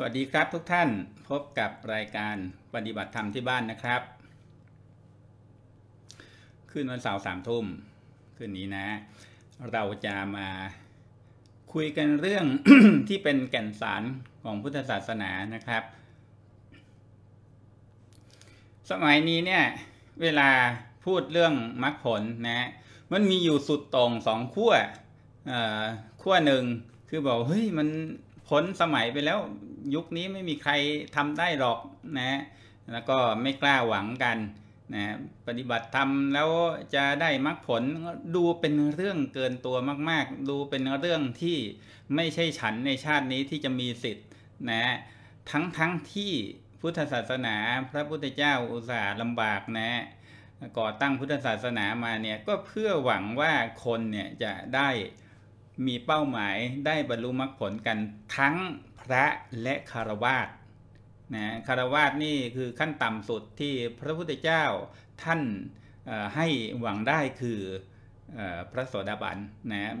สวัสดีครับทุกท่านพบกับรายการปฏิบัติธรรมที่บ้านนะครับขึ้นวันเสาร์สามทุ่มคืนนี้นะ เราจะมาคุยกันเรื่องที่เป็นแก่นสารของพุทธศาสนานะครับ สมัยนี้เนี่ย เวลาพูดเรื่องมรรคผลนะ มันมีอยู่สุดตรงสองขั้วขั้วหนึ่งคือบอกเฮ้ยมันพ้นสมัยไปแล้วยุคนี้ไม่มีใครทำได้หรอกนะ แล้วก็ไม่กล้าหวังกันนะ ปฏิบัติธรรมแล้วจะได้มรรคผลดูเป็นเรื่องเกินตัวมากๆ ดูเป็นเรื่องที่ไม่ใช่ฉันในชาตินี้ที่จะมีสิทธิ์นะ ทั้งๆทที่พุทธศาสนา พระพุทธเจ้าอุตส่าห์ลำบากนะก่อตั้งพุทธศาสนามาเนี่ยก็เพื่อหวังว่าคนเนี่ยจะได้มีเป้าหมาย ได้บรรลุมรรคผลกันทั้งระและคารวาส นะคารวาสนี่คือขั้นต่ำสุดที่พระพุทธเจ้าท่านให้หวังได้คือพระโสดาบันนะ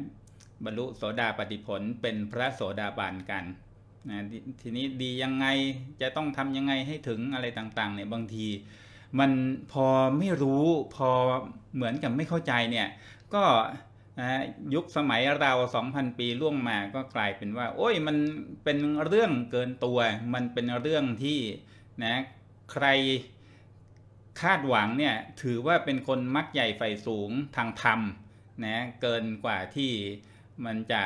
บรรลุโสดาปฏิผลเป็นพระโสดาบันกันนะ ทีนี้ดียังไงจะต้องทำยังไงให้ถึงอะไรต่างๆเนี่ยบางที มันพอไม่รู้พอเหมือนกับไม่เข้าใจเนี่ยก็นะยุคสมัยเราสองพันปีล่วงมาก็กลายเป็นว่าโอ้ยมันเป็นเรื่องเกินตัว มันเป็นเรื่องที่นะใครคาดหวังเนี่ย ถือว่าเป็นคนมักใหญ่ไฟสูงทางธรรมนะเกินกว่าที่มันจะ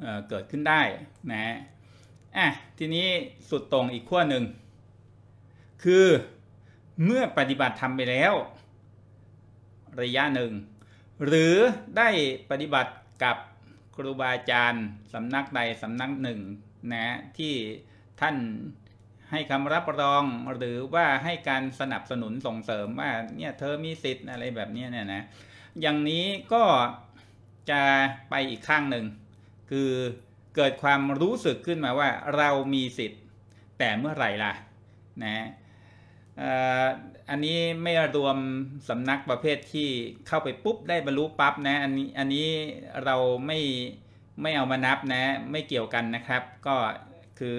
เเกิดขึ้นได้นะอ่ะทีนี้สุดตรงอีกขั้วหนึ่ง คือเมื่อปฏิบัติทำไปแล้ว ระยะหนึ่งหรือได้ปฏิบัติกับครูบาอาจารย์สำนักใดสำนักหนึ่งนะที่ท่านให้คำรับรองหรือว่าให้การสนับสนุนส่งเสริมว่าเนี่ยเธอมีสิทธิ์อะไรแบบนี้เนี่ยนะอย่างนี้ก็จะไปอีกข้างหนึ่งคือเกิดความรู้สึกขึ้นมาว่าเรามีสิทธิ์แต่เมื่อไหร่ล่ะนะอันนี้ไม่รวมสำนักประเภทที่เข้าไปปุ๊บได้บรรลุปั๊บนะอันนี้อันนี้เราไม่ไม่เอามานับนะไม่เกี่ยวกันนะครับ ก็คือ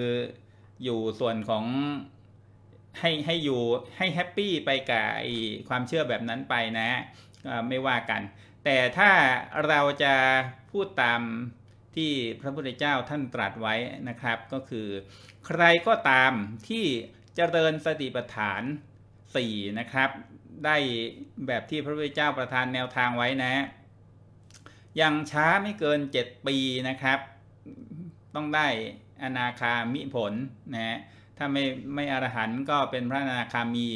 อยู่ส่วนของให้ให้อยู่ให้แฮปปี้ไปกับความเชื่อแบบนั้นไปนะไม่ว่ากัน แต่ถ้าเราจะพูดตามที่พระพุทธเจ้าท่านตรัสไว้นะครับ ก็คือ ใครก็ตามที่จเจริญสติปัฏฐาน4นะครับได้แบบที่พระพุทธเจ้าประทานแนวทางไว้นะยังช้าไม่เกิน 7 ปีนะครับ ต้องได้อนาคามิผลนะถ้าไม่ไม่อรหันก็เป็นพระอนาคามี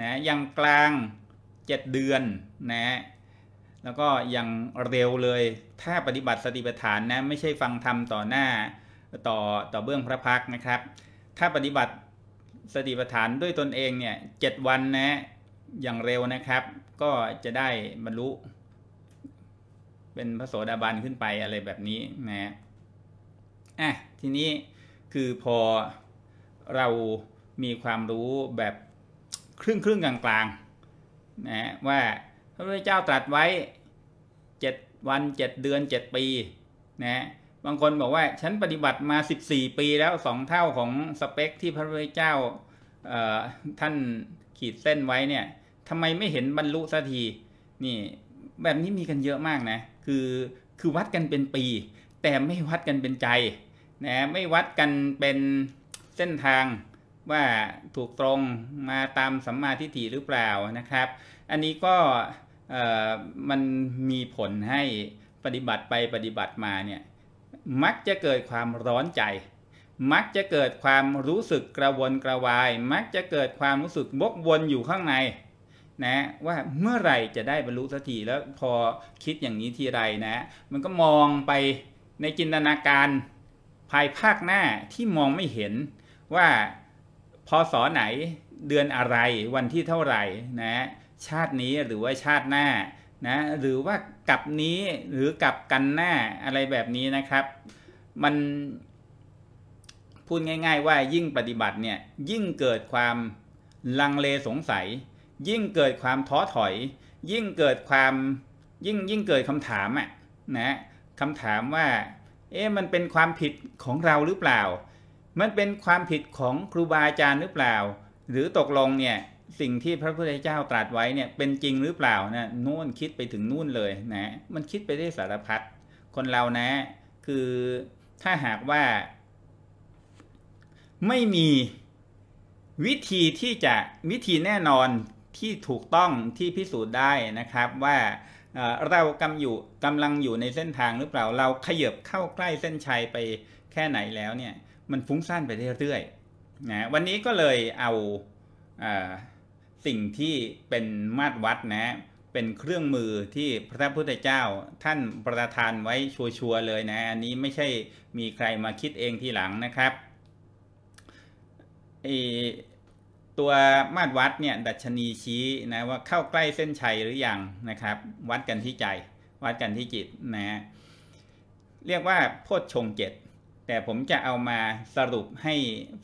นะยังกลาง 7 เดือนนะแล้วก็ยังเร็วเลยถ้าปฏิบัติสติปัฏฐานนะไม่ใช่ฟังธรรมต่อหน้าต่อต่อเบื้องพระพักนะครับ ถ้าปฏิบัติสติปัฏฐานด้วยตนเองเนี่ยเจ็ดวันนะอย่างเร็วนะครับ ก็จะได้บรรลุ เป็นพระโสดาบันขึ้นไปอะไรแบบนี้นะอ่ะทีนี้คือพอเรามีความรู้แบบ ครึ่งครึ่งกลางกลางนะ ว่าพระพุทธเจ้าตรัสไว้เจ็ดวันเจ็ดเดือนเจ็ดปี นะบางคนบอกว่าฉันปฏิบัติมา 14 ปีแล้วสองเท่าของสเปค ที่พระพุทธเจ้าท่านขีดเส้นไว้เนี่ยทำไมไม่เห็นบรรลุสักทีนี่แบบนี้มีกันเยอะมากนะคือคือวัดกันเป็นปี แต่ไม่วัดกันเป็นใจนะไม่วัดกันเป็นเส้นทางว่าถูกตรงมาตามสัมมาทิฏฐิหรือเปล่านะครับ อันนี้ก็มันมีผลให้ปฏิบัติไปปฏิบัติมาเนี่ยมักจะเกิดความร้อนใจ มักจะเกิดความรู้สึกกระวนกระวาย มักจะเกิดความรู้สึกบกวนอยู่ข้างในนะว่าเมื่อไหร่จะได้บรรลุสักทีแล้วพอคิดอย่างนี้ทีไรนะ มันก็มองไปในจินตนาการภายภาคหน้าที่มองไม่เห็นว่าพอสอไหนเดือนอะไรวันที่เท่าไหร่นะ ชาตินี้หรือว่าชาติหน้านะหรือว่ากับนี้หรือกับกันหน้าอะไรแบบนี้นะครับมันพูดง่าย ๆ ว่ายิ่งปฏิบัติเนี่ยยิ่งเกิดความลังเลสงสัย ยิ่งเกิดความท้อถอยยิ่งเกิดความยิ่งยิ่งเกิดคำถาม อ่ะนะคำถามว่าเอ๊ะมันเป็นความผิดของเราหรือเปล่า มันเป็นความผิดของครูบาอาจารย์หรือเปล่า หรือตกลงเนี่ยสิ่งที่พระพุทธเจ้าตรัสไว้เนี่ยเป็นจริงหรือเปล่านะนู่นคิดไปถึงนู่นเลยนะมันคิดไปได้สารพัดคนเรานะ คือถ้าหากว่าไม่มีวิธีที่จะวิธีแน่นอนที่ถูกต้องที่พิสูจน์ได้นะครับ ว่าเรากำอยู่กำลังอยู่ในเส้นทางหรือเปล่าเราขยับเข้าใกล้เส้นชัยไปแค่ไหนแล้วเนี่ย มันฟุ้งซ่านไปเรื่อยๆนะวันนี้ก็เลยเอาสิ่งที่เป็นมาตรวัดนะ เป็นเครื่องมือที่พระพุทธเจ้าท่านประทานไว้ชัวร์เลยนะ อันนี้ไม่ใช่มีใครมาคิดเองทีหลังนะครับ ตัวมาตรวัดเนี่ยดัชนีชี้นะว่าเข้าใกล้เส้นชัยหรืออยังนะครับ วัดกันที่ใจ วัดกันที่จิตนะฮะเรียกว่าโพชฌงเจ็ดแต่ผมจะเอามาสรุปให้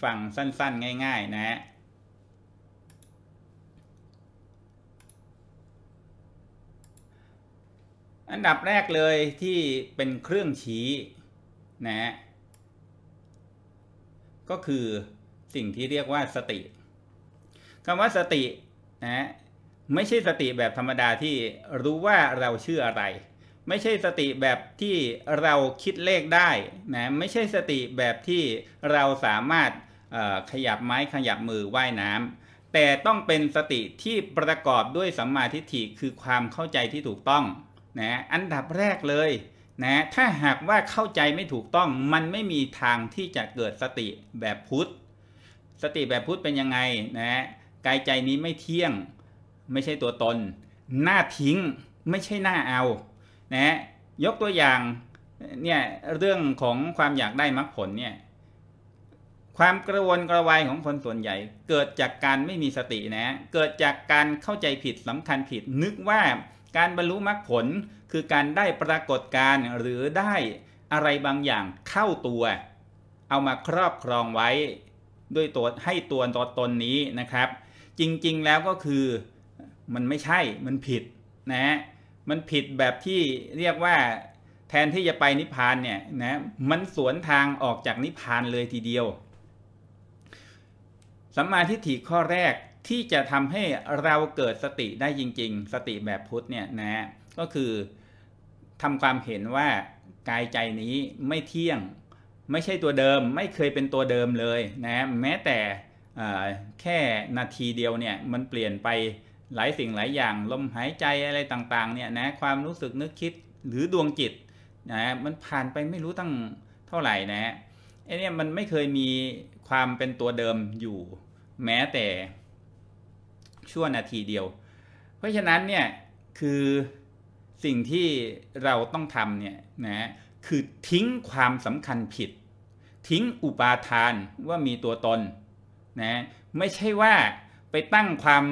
ฟังสั้นๆง่าย ๆ นะฮะอันดับแรกเลยที่เป็นเครื่องชี้นะก็คือสิ่งที่เรียกว่าสติคำว่าสตินะไม่ใช่สติแบบธรรมดาที่รู้ว่าเราชื่ออะไร ไม่ใช่สติแบบที่เราคิดเลขได้นะไม่ใช่สติแบบที่เราสามารถขยับไม้ขยับมือว่ายน้ำแต่ต้องเป็นสติที่ประกอบด้วยสัมมาทิฏฐิคือความเข้าใจที่ถูกต้องนะอันดับแรกเลยนะถ้าหากว่าเข้าใจไม่ถูกต้อง มันไม่มีทางที่จะเกิดสติแบบพุทธ สติแบบพุทธเป็นยังไงนะกายใจนี้ไม่เที่ยง ไม่ใช่ตัวตน หน้าทิ้ง ไม่ใช่หน้าเอานะยกตัวอย่างเนี่ยเรื่องของความอยากได้มรรคผลเนี่ยความกระวนกระวายของคนส่วนใหญ่ เกิดจากการไม่มีสตินะเกิดจากการเข้าใจผิดสำคัญผิด นึกว่าการบรรลุมรรคผลคือการได้ปรากฏการหรือได้อะไรบางอย่างเข้าตัว เอามาครอบครองไว้ด้วยตัวให้ตัวตนตนนี้นะครับ จริงๆแล้วก็คือมันไม่ใช่มันผิดนะมันผิดแบบที่เรียกว่าแทนที่จะไปนิพพานเนี่ยนะมันสวนทางออกจากนิพพานเลยทีเดียวสัมมาทิฏฐิข้อแรกที่จะทำให้เราเกิดสติได้จริงๆ สติแบบพุทธเนี่ยนะก็คือทำความเห็นว่า กายใจนี้ไม่เที่ยง ไม่ใช่ตัวเดิมไม่เคยเป็นตัวเดิมเลยนะแม้แต่แค่นาทีเดียวเนี่ยมันเปลี่ยนไปหลายสิ่งหลายอย่าง ลมหายใจอะไรต่างๆเนี่ยนะความรู้สึกนึกคิดหรือดวงจิตนะมันผ่านไปไม่รู้ตั้งเท่าไหร่นะไอเนี่ยมันไม่เคยมีความเป็นตัวเดิมอยู่ แม้แต่ชั่วนาทีเดียว เพราะฉะนั้นเนี่ยคือสิ่งที่เราต้องทำเนี่ยนะคือทิ้งความสำคัญผิด ทิ้งอุปาทานว่ามีตัวตนนะไม่ใช่ว่าไปตั้งความ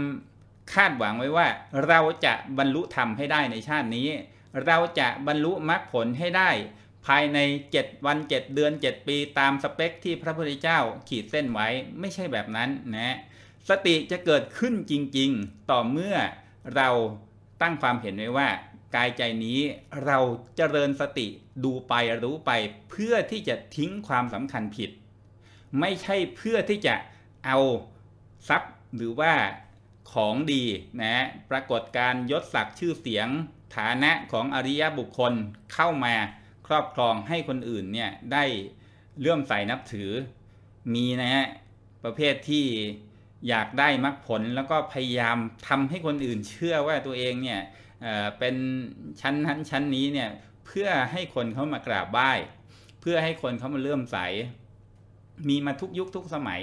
คาดหวังไว้ว่าเราจะบรรลุธรรมให้ได้ในชาตินี้ เราจะบรรลุมรรคผลให้ได้ ภายใน 7 วัน 7 เดือน 7 ปีตามสเปคที่พระพุทธเจ้าขีดเส้นไว้ไม่ใช่แบบนั้นนะสติจะเกิดขึ้นจริงๆ ต่อเมื่อเราตั้งความเห็นไว้ว่า กายใจนี้เราเจริญสติดูไปรู้ไปเพื่อที่จะทิ้งความสำคัญผิด ไม่ใช่เพื่อที่จะเอาทรัพย์หรือว่าของดีนะปรากฏการยศศักดิ์ชื่อเสียง ฐานะของอริยบุคคลเข้ามาครอบครองให้คนอื่นเนี่ยได้เลื่อมใสนับถือ มีนะฮะประเภทที่อยากได้มรรคผลแล้วก็พยายามทำให้คนอื่นเชื่อว่าตัวเองเนี่ยเเป็นชั้นนั้นชั้นนี้เนี่ยเพื่อให้คนเขามากราบไหว้เพื่อให้คนเขามาเลื่อมใส มีมาทุกยุคทุกสมัย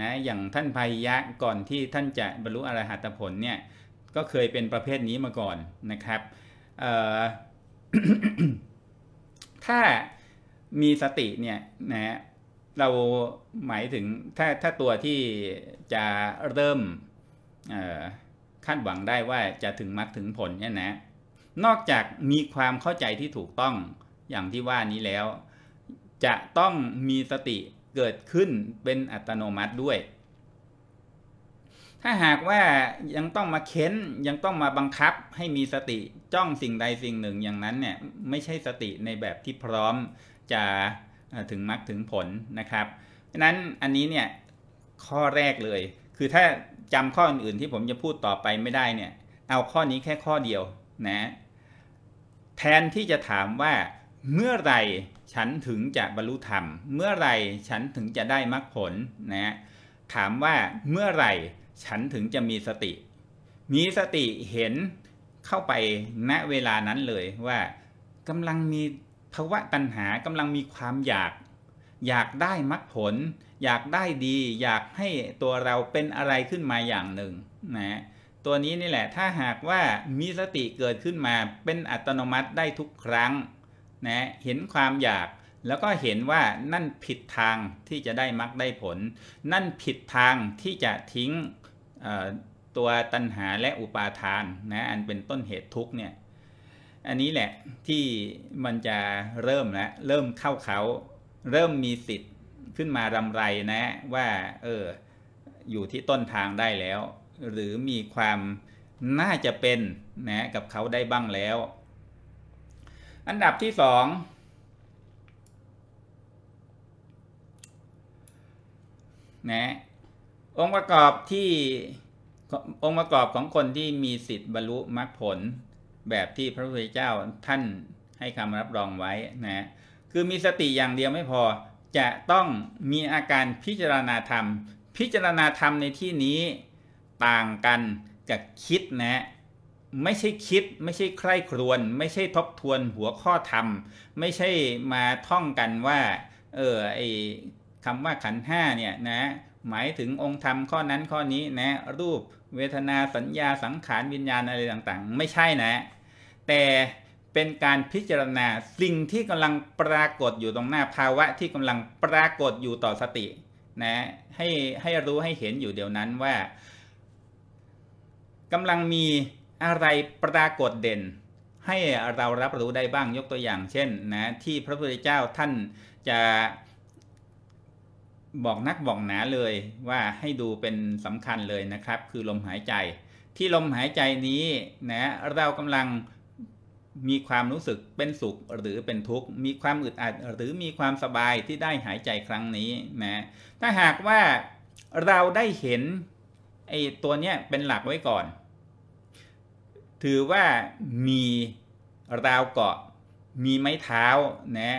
นะอย่างท่านพายะก่อนที่ท่านจะบรรลุอรหัตผลเนี่ยก็เคยเป็นประเภทนี้มาก่อนนะครับถ้ามีสติเนี่ยนะเราหมายถึงถ้าถ้าตัวที่จะเริ่มคาดหวังได้ว่าจะถึงมรรคถึงผลเนี่ยนะ นอกจากมีความเข้าใจที่ถูกต้องอย่างที่ว่านี้แล้ว จะต้องมีสติเกิดขึ้นเป็นอัตโนมัติด้วย ถ้าหากว่ายังต้องมาเค้นยังต้องมาบังคับให้มีสติจ้องสิ่งใดสิ่งหนึ่งอย่างนั้นเนี่ย ไม่ใช่สติในแบบที่พร้อมจะถึงมรรคถึงผลนะครับดังนั้นอันนี้เนี่ยข้อแรกเลย คือถ้าจำข้ออื่นๆที่ผมจะพูดต่อไปไม่ได้เนี่ย เอาข้อนี้แค่ข้อเดียวนะแทนที่จะถามว่า เมื่อไรฉันถึงจะบรรลุธรรม เมื่อไรฉันถึงจะได้มรรคผลนะถามว่าเมื่อไรฉันถึงจะมีสติ มีสติเห็นเข้าไปณเวลานั้นเลยว่ากำลังมีภาวะตัณหากำลังมีความอยาก อยากได้มรรคผล อยากได้ดี อยากให้ตัวเราเป็นอะไรขึ้นมาอย่างหนึ่งนะตัวนี้นี่แหละ ถ้าหากว่ามีสติเกิดขึ้นมาเป็นอัตโนมัติได้ทุกครั้งนะเห็นความอยาก แล้วก็เห็นว่านั่นผิดทางที่จะได้มรรคได้ผล นั่นผิดทางที่จะทิ้งตัวตัณหาและอุปาทานนะอันเป็นต้นเหตุทุกเนี่ยอันนี้แหละที่มันจะเริ่มแล้วเริ่มเข้าเขาเริ่มมีสิทธิ์ขึ้นมารำไรนะว่าเอออยู่ที่ต้นทางได้แล้ว หรือมีความน่าจะเป็นนะกับเขาได้บ้างแล้ว อันดับที่สองนะองค์ประกอบที่องค์ประกอบของคนที่มีสิทธิ์บรรลุมรรคผลแบบที่พระพุทธเจ้าท่านให้คำรับรองไว้นะ คือมีสติอย่างเดียวไม่พอ จะต้องมีอาการพิจารณาธรรม พิจารณาธรรมในที่นี้ต่างกันกับคิดนะ ไม่ใช่คิดไม่ใช่ใคร่ครวนไม่ใช่ทบทวนหัวข้อธรรม ไม่ใช่มาท่องกันว่า เออไอคำว่าขันห้าเนี่ยนะหมายถึงองค์ธรรมข้อนั้นข้อนี้นะรูปเวทนาสัญญาสังขาร วิญญาณอะไรต่าง ๆ ไม่ใช่นะ แต่เป็นการพิจารณาสิ่งที่กำลังปรากฏอยู่ตรงหน้าภาวะ ที่กำลังปรากฏอยู่ต่อสตินะให้ให้รู้ให้เห็นอยู่เดี๋ยวนั้นว่า กำลังมีอะไรปรากฏเด่น ให้เรารับรู้ได้บ้างยกตัวอย่างเช่นนะที่พระพุทธเจ้าท่านจะบอกนักบอกหนาเลยว่าให้ดูเป็นสำคัญเลยนะครับ คือลมหายใจ ที่ลมหายใจนี้นะ เรากำลังมีความรู้สึกเป็นสุขหรือเป็นทุกข์ มีความอึดอัด หรือมีความสบายที่ได้หายใจครั้งนี้นะ ถ้าหากว่าเราได้เห็นไอ้ตัวเนี้ยเป็นหลักไว้ก่อน ถือว่ามีราวเกาะมีไม้เท้านะ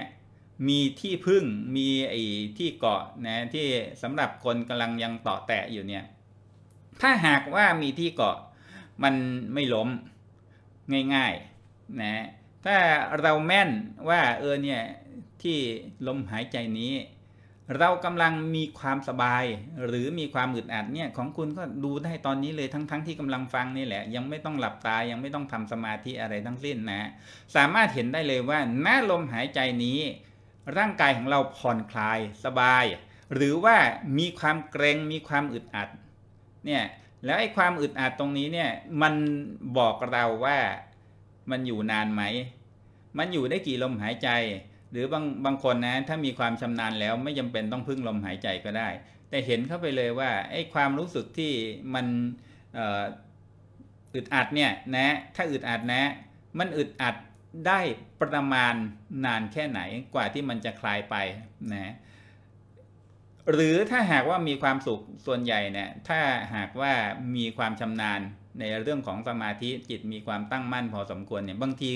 มีที่พึ่งมีไอ้ที่เกาะนะที่สำหรับคนกำลังยังต่อแตะอยู่เนี่ย ถ้าหากว่ามีที่เกาะ มันไม่ล้มง่ายๆนะถ้าเราแม่นว่าเออเนี่ยที่ลมหายใจนี้ เรากำลังมีความสบายหรือมีความอึดอัดเนี่ยของคุณก็ดูได้ตอนนี้เลยทั้งๆทที่กำลังฟังนี่แหละ ยังไม่ต้องหลับตายังไม่ต้องทำสมาธิอะไรทั้งสิ้นนะ สามารถเห็นได้เลยว่าณลมหายใจนี้ร่างกายของเราผ่อนคลายสบาย หรือว่ามีความเกรงมีความอึดอัดเนี่ยแล้วไอ้ความอึดอัดตรงนี้เนี่ย มันบอกเราว่ามันอยู่นานไหม มันอยู่ได้กี่ลมหายใจ หรือบางบางคนนะถ้ามีความชำนาญแล้ว ไม่จำเป็นต้องพึ่งลมหายใจก็ได้ แต่เห็นเข้าไปเลยว่าไอ้ความรู้สึกที่มันอึดอัดเนี่ยนะถ้าอึดอัดนะมันอึดอัดได้ประมาณนานแค่ไหนกว่าที่มันจะคลายไปนะ หรือถ้าหากว่ามีความสุขส่วนใหญ่เนี่ย ถ้าหากว่ามีความชำนาญในเรื่องของสมาธิจิตมีความตั้งมั่นพอสมควรเนี่ยบางที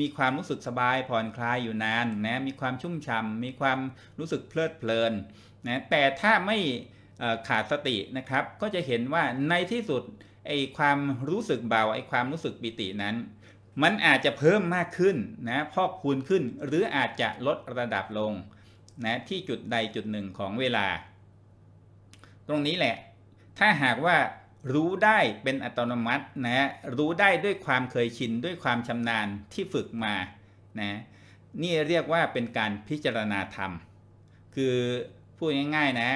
มีความรู้สึกสบายผ่อนคลายอยู่นานนะมีความชุ่มชำ มีความรู้สึกเพลิดเพลินนะแต่ถ้าไม่ขาดสตินะครับ ก็จะเห็นว่าในที่สุด ไอ้ความรู้สึกเบาไอ้ความรู้สึกปิตินั้นมันอาจจะเพิ่มมากขึ้นนะพอกคูณขึ้นหรืออาจจะลดระดับลงนะที่จุดใดจุดหนึ่งของเวลา ตรงนี้แหละถ้าหากว่ารู้ได้เป็นอัตโนมัตินะรู้ได้ด้วยความเคยชินด้วยความชำนาญที่ฝึกมานะนี่เรียกว่าเป็นการพิจารณาธรรม คือพูดง่ายๆนะ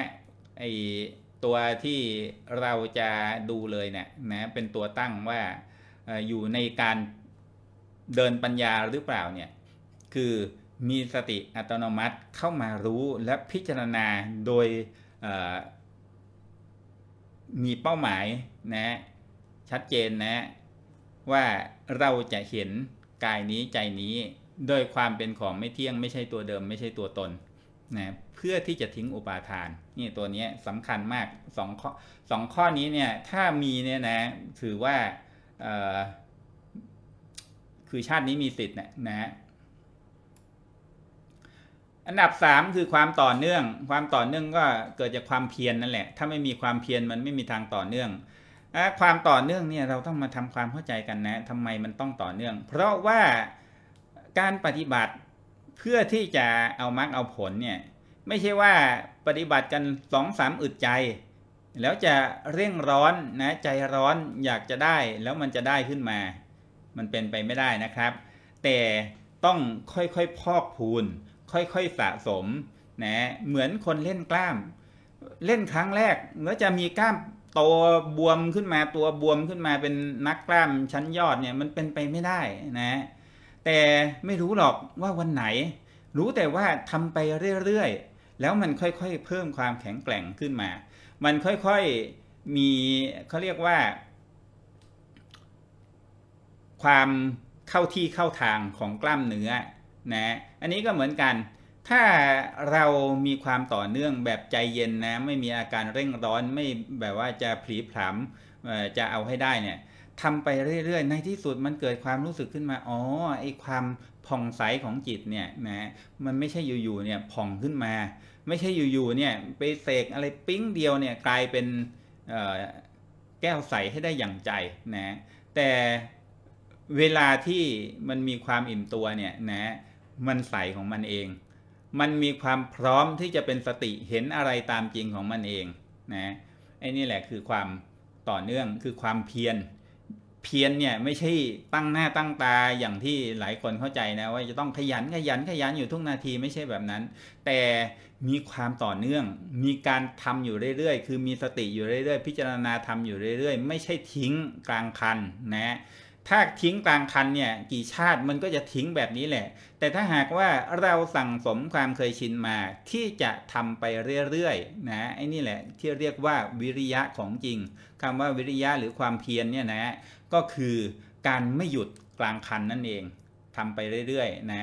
ไอตัวที่เราจะดูเลยเนะี่ยนะเป็นตัวตั้งว่าอยู่ในการเดินปัญญาหรือเปล่าเนี่ยคือมีสติอัตโนมัติเข้ามารู้และพิจารณาโดยมีเป้าหมายนะชัดเจนนะว่าเราจะเห็นกายนี้ใจนี้ โดยความเป็นของไม่เที่ยง ไม่ใช่ตัวเดิม ไม่ใช่ตัวตนนะเพื่อที่จะทิ้งอุปาทานนี่ตัวนี้สำคัญมากสองข้อสองข้อนี้เนี่ย ถ้ามีเนี่ยนะ ถือว่าคือ ชาตินี้มีสิทธิ์เนี่ยนะฮะ อันดับสามคือความต่อเนื่อง ความต่อเนื่องก็เกิดจากความเพียรนนั่นแหละ ถ้าไม่มีความเพียรมันไม่มีทางต่อเนื่องความต่อเนื่องเนี่ยเราต้องมาทำความเข้าใจกันนะทำไมมันต้องต่อเนื่อง เพราะว่าการปฏิบัติเพื่อที่จะเอามรรคเอาผลเนี่ยไม่ใช่ว่าปฏิบัติกันสองสามอึดใจ แล้วจะเร่งร้อนนะใจร้อนอยากจะได้แล้วมันจะได้ขึ้นมามันเป็นไปไม่ได้นะครับแต่ต้องค่อย ๆ พอกพูน ค่อยๆสะสมนะเหมือนคนเล่นกล้าม เล่นครั้งแรกแล้วจะมีกล้ามตัวบวมขึ้นมาตัวบวมขึ้นมาเป็นนักกล้ามชั้นยอดเนี่ยมันเป็นไปไม่ได้นะ แต่ไม่รู้หรอกว่าวันไหน รู้แต่ว่าทำไปเรื่อยๆแล้วมันค่อย ๆเพิ่มความแข็งแกร่งขึ้นมา มันค่อยๆมีเขาเรียกว่าความเข้าที่เข้าทางของกล้ามเนื้อ นะ อันนี้ก็เหมือนกัน ถ้าเรามีความต่อเนื่องแบบใจเย็นนะ ไม่มีอาการเร่งร้อน ไม่แบบว่าจะผีผามจะเอาให้ได้เนี่ยทำไปเรื่อยๆ ในที่สุดมันเกิดความรู้สึกขึ้นมา อ๋อ ไอความผ่องใสของจิตเนี่ย นะ มันไม่ใช่อยู่ๆ เนี่ยผ่องขึ้นมา ไม่ใช่อยู่ๆ เนี่ยไปเสกอะไรปิ้งเดียวเนี่ยกลายเป็นแก้วใสให้ได้อย่างใจ นะ แต่เวลาที่มันมีความอิ่มตัวเนี่ยนะมันใสของมันเอง มันมีความพร้อมที่จะเป็นสติเห็นอะไรตามจริงของมันเองนะไอ้นี่แหละคือความต่อเนื่องคือความเพียรเพียรเนี่ยไม่ใช่ตั้งหน้าตั้งตาอย่างที่หลายคนเข้าใจนะว่าจะต้องขยันขยันขยันอยู่ทุกนาทีไม่ใช่แบบนั้น แต่มีความต่อเนื่องมีการทำอยู่เรื่อยๆ คือมีสติอยู่เรื่อยๆ พิจารณาทำอยู่เรื่อยๆ ไม่ใช่ทิ้งกลางคันนะถ้าทิ้งกลางคันเนี่ย กี่ชาติมันก็จะทิ้งแบบนี้แหละ แต่ถ้าหากว่าเราสั่งสมความเคยชินมา ที่จะทำไปเรื่อยๆนะไอ้นี่แหละที่เรียกว่าวิริยะของจริง คำว่าวิริยะหรือความเพียรเนี่ยนะ ก็คือการไม่หยุดกลางคันนั่นเอง ทำไปเรื่อยๆนะ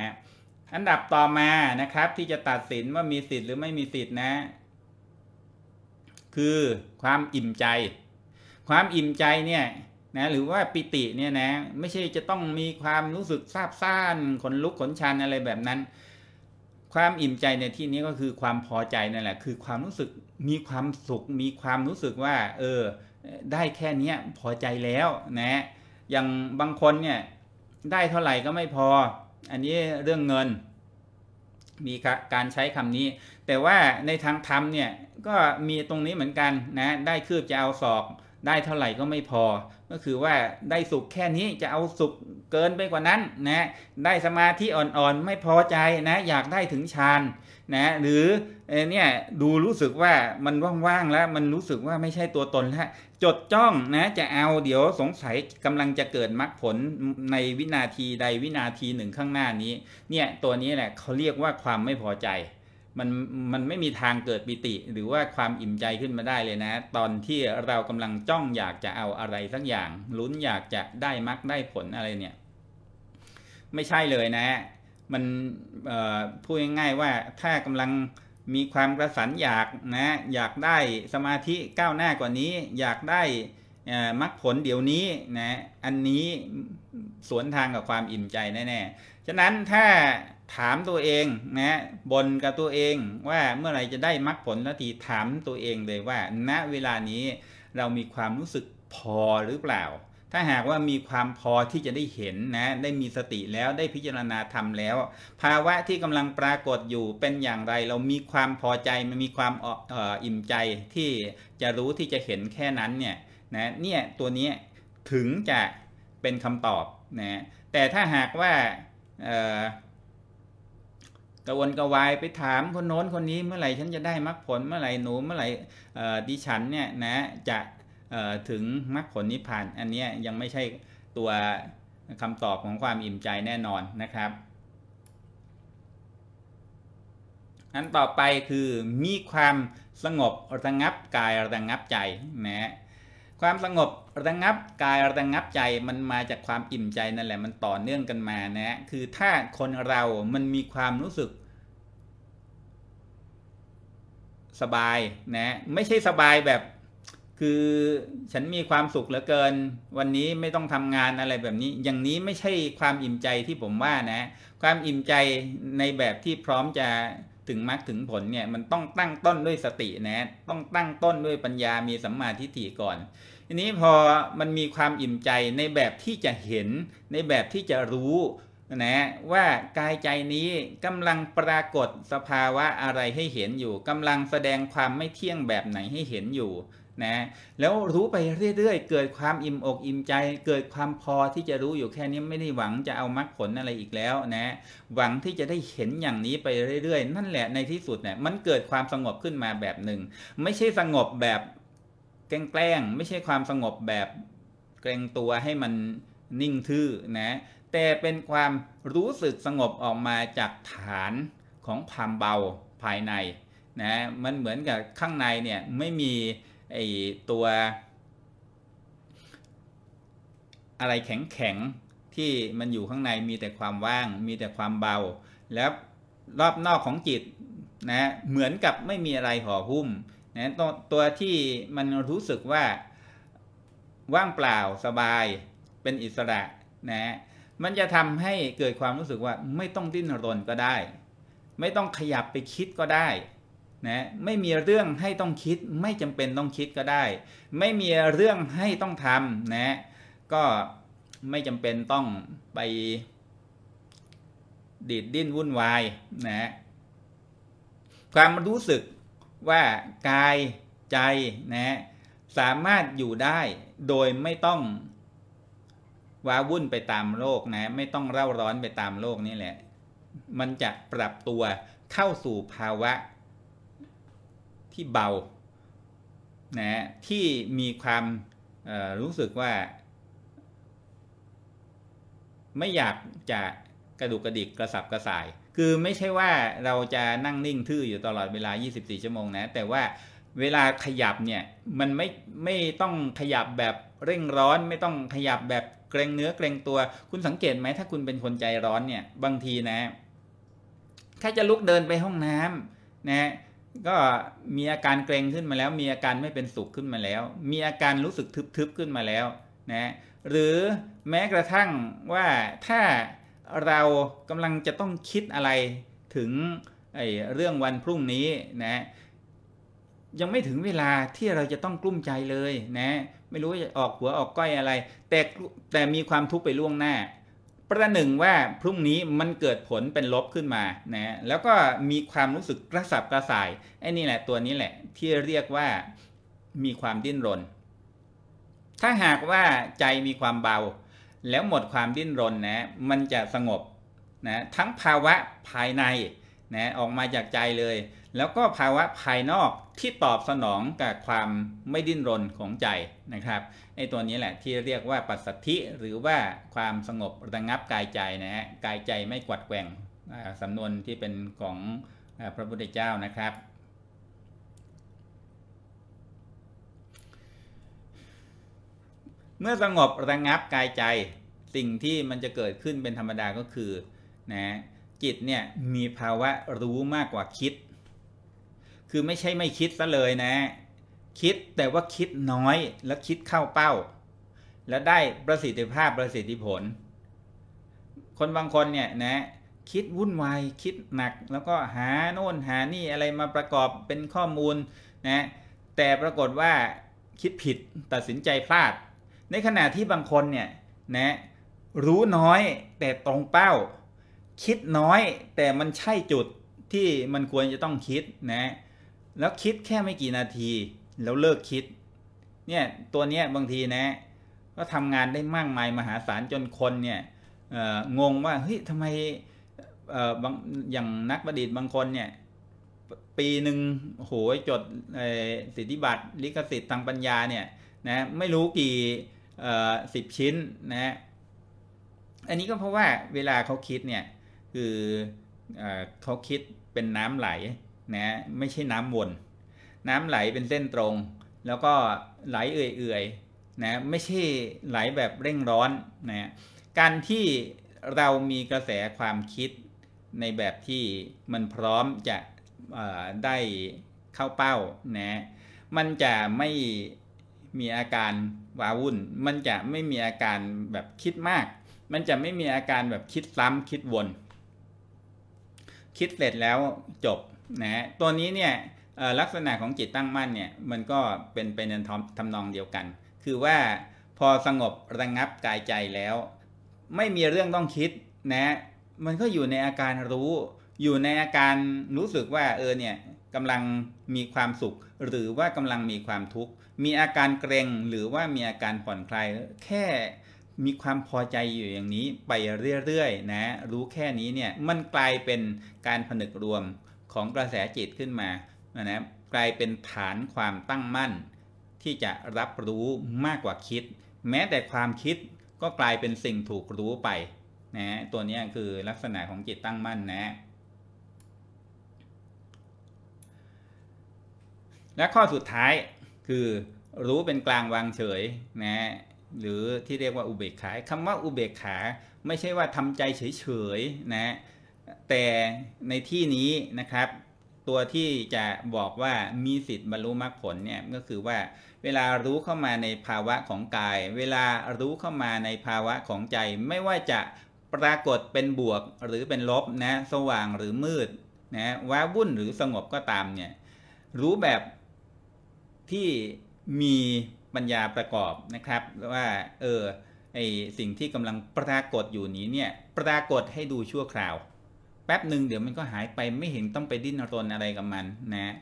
อันดับต่อมานะครับ ที่จะตัดสินว่ามีสิทธิ์หรือไม่มีสิทธิ์นะ คือความอิ่มใจ ความอิ่มใจเนี่ยนะหรือว่าปิติเนี่ยนะ ไม่ใช่จะต้องมีความรู้สึกซาบซ่านขนลุกขนชันอะไรแบบนั้น ความอิ่มใจในที่นี้ก็คือความพอใจนั่นแหละคือความรู้สึกมีความสุขมีความรู้สึกว่า เออ ได้แค่นี้พอใจแล้วนะอย่างบางคนเนี่ยได้เท่าไหร่ก็ไม่พอ อันนี้เรื่องเงิน มีการใช้คำนี้ แต่ว่าในทางธรรมเนี่ยก็มีตรงนี้เหมือนกันนะ ได้คืบจะเอาศอกได้เท่าไหร่ก็ไม่พอก็คือว่าได้สุขแค่นี้จะเอาสุขเกินไปกว่านั้นนะได้สมาธิ อ่อนๆ ไม่พอใจนะอยากได้ถึงฌานนะหรือเนี่ยดูรู้สึกว่ามันว่างๆ แล้ว มันรู้สึกว่าไม่ใช่ตัวตนแล้วจดจ้องนะจะเอาเดี๋ยวสงสัยกำลังจะเกิดมรรคผลในวินาทีใดวินาทีหนึ่งข้างหน้านี้เนี่ยตัวนี้แหละเขาเรียกว่าความไม่พอใจมันมันไม่มีทางเกิดปิติ หรือว่าความอิ่มใจขึ้นมาได้เลยนะ ตอนที่เรากำลังจ้องอยากจะเอาอะไรสักอย่างลุ้นอยากจะได้มรคได้ผลอะไรเนี่ย ไม่ใช่เลยนะ มันพูดง่ายๆว่าถ้ากำลังมีความกระสันอยากนะ อยากได้สมาธิก้าวหน้ากว่านี้ อยากได้มรรคผลเดี๋ยวนี้นะ อันนี้สวนทางกับความอิ่มใจแน่ๆฉะนั้นถ้าถามตัวเองนะ บนกับตัวเองว่าเมื่อไหร่จะได้มรรคผลนาทีถามตัวเองเลยว่า ณเวลานี้เรามีความรู้สึกพอหรือเปล่า ถ้าหากว่ามีความพอที่จะได้เห็นนะ ได้มีสติแล้ว ได้พิจารณาธรรมแล้ว ภาวะที่กำลังปรากฏอยู่เป็นอย่างไร เรามีความพอใจมันมีความอออิ่มใจที่จะรู้ที่จะเห็นแค่นั้นเนี่ย นะ เนี่ยตัวนี้ถึงจะเป็นคำตอบนะ แต่ถ้าหากว่ากระวนกระวายไปถามคนโน้นคนนี้เมื่อไหร่ฉันจะได้มรรคผลเมื่อไหร่หนูเมื่อไหร่ดิฉันเนี่ยนะจะถึงมรรคผลนิพพานอันนี้ยังไม่ใช่ตัวคำตอบของความอิ่มใจแน่นอนนะครับอันต่อไปคือมีความสงบระงับกายระงับใจนะความสงบระงับกายระงับใจมันมาจากความอิ่มใจนั่นแหละ มันต่อเนื่องกันมานะ คือถ้าคนเรา มันมีความรู้สึก สบายนะ ไม่ใช่สบายแบบ คือฉันมีความสุขเหลือเกิน วันนี้ไม่ต้องทำงานอะไรแบบนี้ อย่างนี้ไม่ใช่ความอิ่มใจที่ผมว่านะ ความอิ่มใจในแบบที่พร้อมจะถึงมรรคถึงผลเนี่ยมันต้องตั้งต้นด้วยสตินะ ต้องตั้งต้นด้วยปัญญามีสัมมาทิฏฐิก่อน ทีนี้พอมันมีความอิ่มใจในแบบที่จะเห็น ในแบบที่จะรู้นะว่ากายใจนี้กำลังปรากฏสภาวะอะไรให้เห็นอยู่กำลังแสดงความไม่เที่ยงแบบไหนให้เห็นอยู่นะแล้วรู้ไปเรื่อยๆ เกิดความอิ่มอกอิ่มใจ เกิดความพอที่จะรู้อยู่แค่นี้ไม่ได้หวังจะเอามรรคผลอะไรอีกแล้วนะ หวังที่จะได้เห็นอย่างนี้ไปเรื่อยๆ นั่นแหละในที่สุดเนี่ยมันเกิดความสงบขึ้นมาแบบหนึ่ง ไม่ใช่สงบแบบแกล้งๆไม่ใช่ความสงบแบบเกรงตัวให้มันนิ่งทื่อ นะ แต่เป็นความรู้สึกสงบออกมาจากฐานของความเบาภายใน นะ มันเหมือนกับข้างในเนี่ยไม่มีไอ้ตัว อะไรแข็งแข็งที่มันอยู่ข้างในมีแต่ความว่าง มีแต่ความเบา แล้วรอบนอกของจิตนะเหมือนกับไม่มีอะไรห่อหุ้มนะตตัวที่มันรู้สึกว่าว่างเปล่าสบายเป็นอิสระนะมันจะทำให้เกิดความรู้สึกว่าไม่ต้องดิ้นรนก็ได้ ไม่ต้องขยับไปคิดก็ได้นะไม่มีเรื่องให้ต้องคิดไม่จำเป็นต้องคิดก็ได้ ไม่มีเรื่องให้ต้องทำนะ ก็ไม่จำเป็นต้องไปดีดดิ้นวุ่นวายนะความรู้สึกว่ากายใจนะสามารถอยู่ได้โดยไม่ต้อง ว้าวุ่นไปตามโลกนะไม่ต้องเร่าร้อนไปตามโลกนี่แหละมันจะปรับตัวเข้าสู่ภาวะที่เบานะที่มีความรู้สึกว่า ไม่อยากจะกระดุกกระดิกกระสับกระส่าย คือไม่ใช่ว่าเราจะนั่งนิ่งทื่ออยู่ตลอดเวลา 24 ชั่วโมงนะ แต่ว่าเวลาขยับเนี่ยมันไม่ไม่ต้องขยับแบบเร่งร้อน ไม่ต้องขยับแบบเกรงเนื้อเกรงตัว คุณสังเกตไหมถ้าคุณเป็นคนใจร้อนเนี่ย บางทีนะ แค่จะลุกเดินไปห้องน้ำนะก็มีอาการเกรงขึ้นมาแล้ว มีอาการไม่เป็นสุขขึ้นมาแล้ว มีอาการรู้สึกทึบๆขึ้นมาแล้วนะหรือแม้กระทั่งว่าถ้าเรากำลังจะต้องคิดอะไรถึงเรื่องวันพรุ่งนี้นะ ยังไม่ถึงเวลาที่เราจะต้องกลุ้มใจเลยนะไม่รู้จะออกหัวออกก้อยอะไรแต่แต่มีความทุกข์ไปล่วงหน้าประหนึ่งว่าพรุ่งนี้มันเกิดผลเป็นลบขึ้นมานะแล้วก็มีความรู้สึกกระสับกระส่ายไอ้นี่แหละตัวนี้แหละ ที่เรียกว่ามีความดิ้นรน ถ้าหากว่าใจมีความเบา แล้วหมดความดิ้นรนนะมันจะสงบนะทั้งภาวะภายในนะออกมาจากใจเลยแล้วก็ภาวะภายนอกที่ตอบสนองกับความไม่ดิ้นรนของใจนะครับไอ้ตัวนี้แหละที่เรียกว่าปัสสัทธิหรือว่าความสงบระงับกายใจนะฮะกายใจไม่กวัดแกว่งสำนวนที่เป็นของพระพุทธเจ้านะครับ เมื่อสงบระงับกายใจสิ่งที่มันจะเกิดขึ้นเป็นธรรมดาก็คือนะจิตเนี่ยมีภาวะรู้มากกว่าคิดคือไม่ใช่ไม่คิดซะเลยนะ คิดแต่ว่าคิดน้อยแล้วคิดเข้าเป้า แล้วได้ประสิทธิภาพประสิทธิผล คนบางคนเนี่ยนะ คิดวุ่นวายคิดหนัก แล้วก็หาโน่นหานี่อะไรมาประกอบเป็นข้อมูลนะ แต่ปรากฏว่า คิดผิดตัดสินใจพลาด ในขณะที่บางคนเนี่ยนะ รู้น้อยแต่ตรงเป้า คิดน้อยแต่มันใช่จุดที่มันควรจะต้องคิดนะแล้วคิดแค่ไม่กี่นาทีแล้วเลิกคิดเนี่ยตัวเนี้ยบางทีนะก็ทำงานได้มากมาย มหาศาลจนคนเนี่ยงงว่าเฮ้ยทำไมอย่างนักประดิษฐ์บางคนเนี่ยปีหนึ่งโหยจดสิทธิบัตรลิขสิทธิ์ทางปัญญาเนี่ยนะไม่รู้กี่สิบชิ้นนะอันนี้ก็เพราะว่าเวลาเขาคิดเนี่ยคือเขาคิดเป็นน้ำไหลนะไม่ใช่น้ำวน น้ำไหลเป็นเส้นตรง แล้วก็ไหลเอื่อยๆนะไม่ใช่ไหลแบบเร่งร้อนนะการที่เรามีกระแสความคิดในแบบที่มันพร้อมจะได้เข้าเป้านะมันจะไม่มีอาการวาวุ่นมันจะไม่มีอาการแบบคิดมาก มันจะไม่มีอาการแบบคิดซ้ำคิดวน คิดเสร็จแล้วจบนะตัวนี้เนี่ยลักษณะของจิตตั้งมั่นเนี่ยมันก็เป็นไปในทำนองเดียวกัน คือว่าพอสงบระงงับกายใจแล้ว ไม่มีเรื่องต้องคิดนะ มันก็อยู่ในอาการรู้ อยู่ในอาการรู้สึกว่าเออเนี่ยกำลังมีความสุข หรือว่ากำลังมีความทุกข์มีอาการเกรงหรือว่ามีอาการผ่อนคลายแค่ มีความพอใจอยู่อย่างนี้ไปเรื่อยๆนะรู้แค่นี้เนี่ยมันกลายเป็นการผนึกรวมของกระแสจิตขึ้นมานะครับกลายเป็นฐานความตั้งมั่น ที่จะรับรู้มากกว่าคิด แม้แต่ความคิดก็กลายเป็นสิ่งถูกรู้ไปนะตัวนี้คือลักษณะของจิตตั้งมั่นนะ และข้อสุดท้ายคือ รู้เป็นกลางวางเฉยนะหรือที่เรียกว่าอุเบกขาคำว่าอุเบกขา ไม่ใช่ว่าทำใจเฉยๆนะแต่ในที่นี้นะครับ ตัวที่จะบอกว่ามีสิทธิ์บรรลุมรรคผลเนี่ยก็คือว่าเวลารู้เข้ามาในภาวะของกาย เวลารู้เข้ามาในภาวะของใจไม่ว่าจะปรากฏเป็นบวกหรือเป็นลบนะสว่างหรือมืดนะว้าวุ่นหรือสงบก็ตามเนี่ยรู้แบบที่มีปัญญาประกอบนะครับว่าเออไอสิ่งที่กำลังปรากฏอยู่นี้เนี่ยปรากฏให้ดูชั่วคราวแป๊บหนึ่งเดี๋ยวมันก็หายไปไม่เห็นต้องไปดิ้นรนอะไรกับมันนะ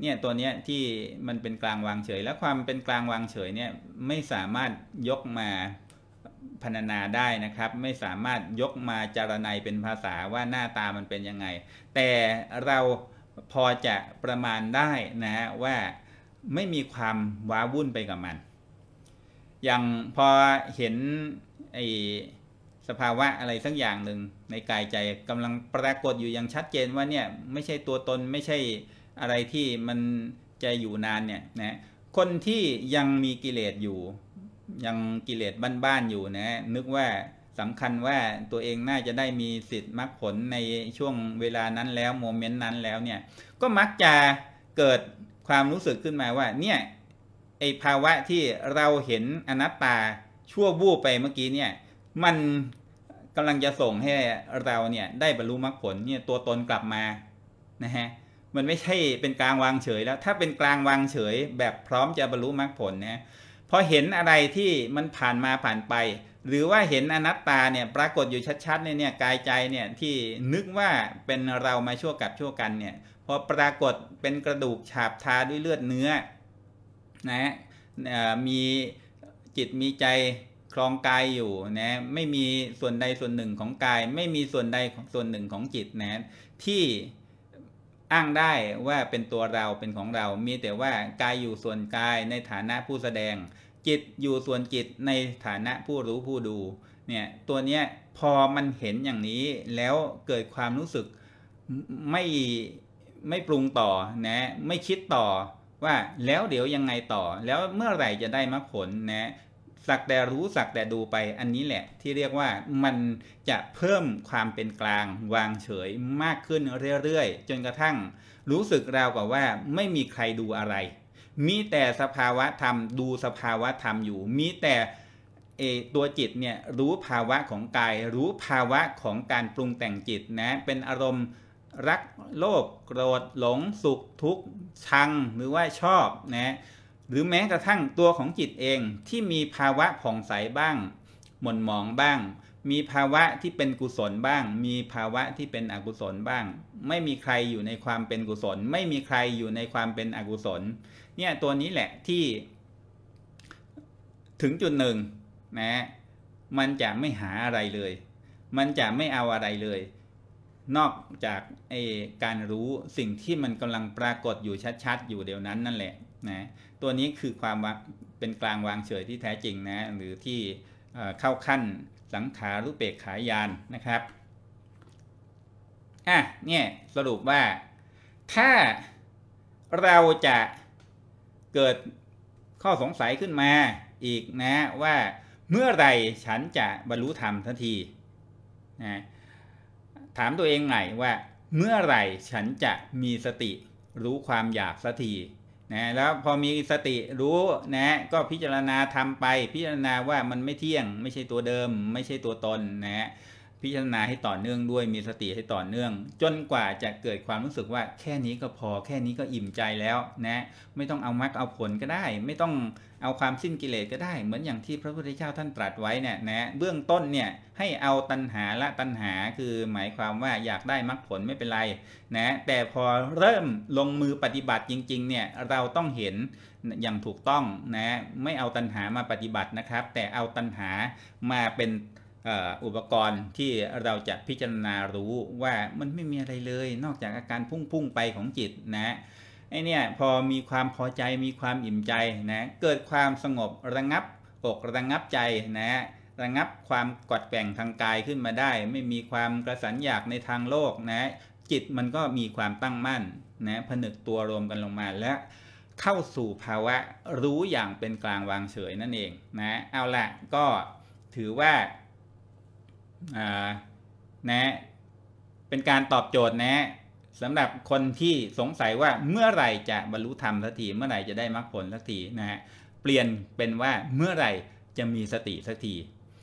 เนี่ยตัวเนี้ยที่มันเป็นกลางวางเฉย แล้วความเป็นกลางวางเฉยเนี่ยไม่สามารถยกมาพรรณนาได้นะครับ ไม่สามารถยกมาจารณัยเป็นภาษาว่าหน้าตามันเป็นยังไง แต่เราพอจะประมาณได้นะว่าไม่มีความว้าวุ่นไปกับมัน อย่างพอเห็นไอสภาวะอะไรสักอย่างหนึ่งในกายใจกำลังปรากฏอยู่อย่างชัดเจนว่าเนี่ย ไม่ใช่ตัวตนไม่ใช่อะไรที่มันจะอยู่นานเนี่ยนะคนที่ยังมีกิเลสอยู่ยังกิเลสบ้านๆอยู่นะนึกว่าสำคัญว่าตัวเองน่าจะได้มีสิทธิ์มรรคผลในช่วงเวลานั้นแล้วโมเมนต์นั้นแล้วเนี่ยก็มักจะเกิดความรู้สึกขึ้นมาว่า เนี่ยไอภาวะที่เราเห็นอนัตตาชั่ววูบไปเมื่อกี้เนี่ยมันกำลังจะส่งให้เราเนี่ยได้บรรลุมรรคผลเนี่ยตัวตนกลับมานะฮะมันไม่ใช่เป็นกลางวางเฉยแล้ว ถ้าเป็นกลางวางเฉยแบบพร้อมจะบรรลุมรรคผลนะพอเห็นอะไรที่มันผ่านมาผ่านไป หรือว่าเห็นอนัตตาเนี่ย ปรากฏอยู่ชัดๆเนี่ยกายใจเนี่ยที่นึกว่าเป็นเรามาชั่วกับชั่วกันเนี่ยพอปรากฏเป็นกระดูกฉาบทาด้วยเลือดเนื้อนะมีจิตมีใจคลองกายอยู่นะ ไม่มีส่วนใดส่วนหนึ่งของกาย ไม่มีส่วนใดส่วนหนึ่งของจิตนะ ที่อ้างได้ว่าเป็นตัวเราเป็นของเรามีแต่ว่ากายอยู่ส่วนกายในฐานะผู้แสดง จิตอยู่ส่วนจิตในฐานะผู้รู้ผู้ดู เนี่ยตัวเนี้ยพอมันเห็นอย่างนี้แล้วเกิดความรู้สึกไม่ไม่ปรุงต่อนะ ไม่คิดต่อว่าแล้วเดี๋ยวยังไงต่อ แล้วเมื่อไหร่จะได้มรรคผลนะสักแต่รู้สักแต่ดูไปอันนี้แหละ ที่เรียกว่ามันจะเพิ่มความเป็นกลางวางเฉยมากขึ้นเรื่อยๆ จนกระทั่งรู้สึกราวกับว่า ไม่มีใครดูอะไร มีแต่สภาวะธรรมดูสภาวะธรรมอยู่ มีแต่เอตัวจิตเนี่ยรู้ภาวะของกาย รู้ภาวะของการปรุงแต่งจิตนะเป็นอารมณ์รักโลภโกรธ หลง สุข ทุกข์ชังหรือว่าชอบนะหรือแม้กระทั่งตัวของจิตเองที่มีภาวะผ่องใสบ้างหม่นหมองบ้าง มีภาวะที่เป็นกุศลบ้าง มีภาวะที่เป็นอกุศลบ้าง ไม่มีใครอยู่ในความเป็นกุศล ไม่มีใครอยู่ในความเป็นอกุศลเนี่ยตัวนี้แหละที่ถึงจุดหนึ่งนะมันจะไม่หาอะไรเลย มันจะไม่เอาอะไรเลย นอกจากไอการรู้สิ่งที่มันกำลังปรากฏอยู่ชัดๆ อยู่เดี๋ยวนั้นนั่นแหละนะตัวนี้คือความเป็นกลางวางเฉยที่แท้จริงนะหรือที่เข้าขั้นสังขารุเปกขายานนะครับอ่ะเนี่ยสรุปว่าถ้าเราจะเกิดข้อสงสัยขึ้นมาอีกนะ ว่าเมื่อไรฉันจะบรรลุธรรมทันทีนะถามตัวเองใหม่ว่า เมื่อไรฉันจะมีสติรู้ความอยากสักทีนะแล้วพอมีสติรู้นะก็พิจารณาทำไป พิจารณาว่ามันไม่เที่ยง ไม่ใช่ตัวเดิม ไม่ใช่ตัวตนนะพิจารณาให้ต่อเนื่องด้วยมีสติให้ต่อเนื่อง จนกว่าจะเกิดความรู้สึกว่าแค่นี้ก็พอแค่นี้ก็อิ่มใจแล้วนะ ไม่ต้องเอามรรคเอาผลก็ได้ ไม่ต้องเอาความสิ้นกิเลสก็ได้ เหมือนอย่างที่พระพุทธเจ้าท่านตรัสไว้เนี่ยนะเบื้องต้นเนี่ยให้เอาตัณหาละตัณหาคือหมายความว่าอยากได้มรรคผลไม่เป็นไรนะแต่พอเริ่มลงมือปฏิบัติจริง ๆเนี่ยเราต้องเห็นอย่างถูกต้องนะ ไม่เอาตัณหามาปฏิบัตินะครับ แต่เอาตัณหามาเป็นอุปกรณ์ที่เราจะพิจารณารู้ว่ามันไม่มีอะไรเลยนอกจากอาการพุ่งๆไปของจิตนะไอเนี่ยพอมีความพอใจมีความอิ่มใจนะเกิดความสงบระงับอกระงับใจนะ ระงับความกดแก่ง ทางกายขึ้นมาได้ ไม่มีความกระสันอยากในทางโลกนะ จิตมันก็มีความตั้งมั่นนะผนึกตัวรวมกันลงมาและ เข้าสู่ภาวะรู้อย่างเป็นกลางวางเฉยนั่นเองนะเอาละก็ถือว่านะ เป็นการตอบโจทย์นะสำหรับคนที่สงสัยว่าเมื่อไหร่จะบรรลุธรรมสักที เมื่อไหร่จะได้มรรคผลสักทีนะฮะเปลี่ยนเป็นว่าเมื่อไหร่จะมีสติสักที